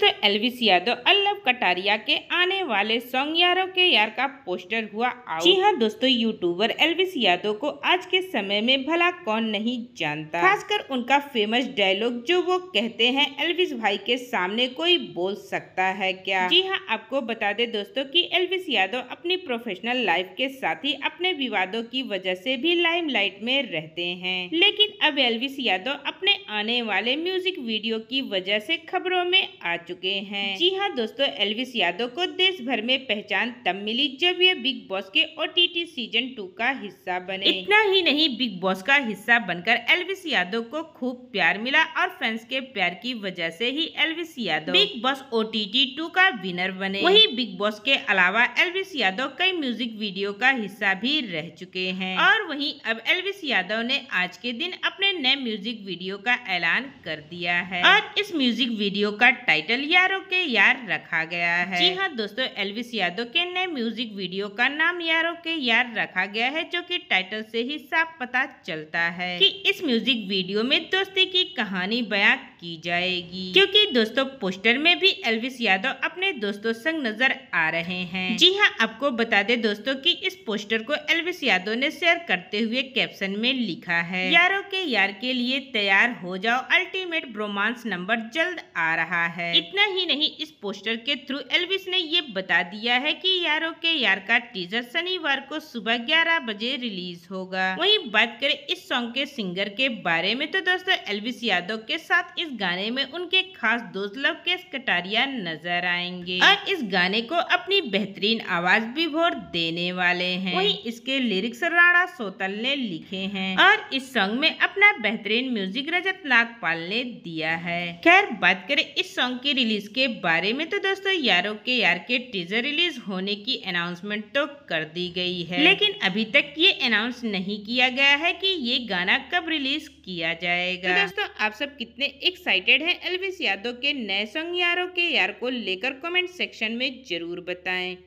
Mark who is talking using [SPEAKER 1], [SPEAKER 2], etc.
[SPEAKER 1] दोस्तों एलविस यादव अल्लभ कटारिया के आने वाले सॉन्ग यारो के यार का पोस्टर हुआ आउट जी हाँ दोस्तों यूट्यूबर एलविस यादव को आज के समय में भला कौन नहीं जानता खासकर उनका फेमस डायलॉग जो वो कहते हैं एलविस भाई के सामने कोई बोल सकता है क्या जी हाँ आपको बता दे दोस्तों की एलविस यादव अपनी प्रोफेशनल लाइफ के साथ ही अपने विवादों की वजह ऐसी भी लाइम में रहते हैं लेकिन अब एलविस यादव अपने आने वाले म्यूजिक वीडियो की वजह से खबरों में आ चुके हैं जी हाँ दोस्तों एलविस यादव को देश भर में पहचान तब मिली जब ये बिग बॉस के ओ सीजन टू का हिस्सा बने इतना ही नहीं बिग बॉस का हिस्सा बनकर एलविस यादव को खूब प्यार मिला और फैंस के प्यार की वजह ऐसी ही Elvish Yadav Bigg Boss O T T two winner बने वही बिग बॉस के अलावा एलविस यादव कई म्यूजिक वीडियो का हिस्सा भी रह चुके हैं और वही अब एलविस यादव ने आज के दिन अपने नए म्यूजिक वीडियो का ऐलान कर दिया है और इस म्यूजिक वीडियो का टाइटल यारो के यार रखा गया है जी हाँ दोस्तों एलविस यादव के नए म्यूजिक वीडियो का नाम यारो के यार रखा गया है जो कि टाइटल से ही साफ पता चलता है कि इस म्यूजिक वीडियो में दोस्ती की कहानी बयां की जाएगी क्योंकि दोस्तों पोस्टर में भी एल्विस यादव अपने दोस्तों संग नजर आ रहे हैं जी हाँ आपको बता दे दोस्तों कि इस पोस्टर को एल्विस यादव ने शेयर करते हुए कैप्शन में लिखा है यारों के यार के लिए तैयार हो जाओ अल्टीमेट ब्रोमांस नंबर जल्द आ रहा है इतना ही नहीं इस पोस्टर के थ्रू एल्विस ने ये बता दिया है की यारों के यार का टीजर शनिवार को सुबह ग्यारह बजे रिलीज होगा वही बात करे इस सॉन्ग के सिंगर के बारे में तो दोस्तों एल्विस यादव के साथ इस इस गाने में उनके खास दोस्त लवकेश कटारिया नजर आएंगे और इस गाने को अपनी बेहतरीन आवाज भी भोर देने वाले हैं वही इसके लिरिक्स राणा सोतल ने लिखे हैं और इस सॉन्ग में अपना बेहतरीन म्यूजिक रजत नागपाल ने दिया है खैर बात करें इस सॉन्ग की रिलीज के बारे में तो दोस्तों यारो के यार के टीजर रिलीज होने की अनाउंसमेंट तो कर दी गई है लेकिन अभी तक ये अनाउंस नहीं किया गया है कि ये गाना कब रिलीज किया जाएगा तो दोस्तों आप सब कितने एक एक्साइटेड हैं एलविस यादव के नए संग यारों के यार को लेकर कमेंट सेक्शन में ज़रूर बताएं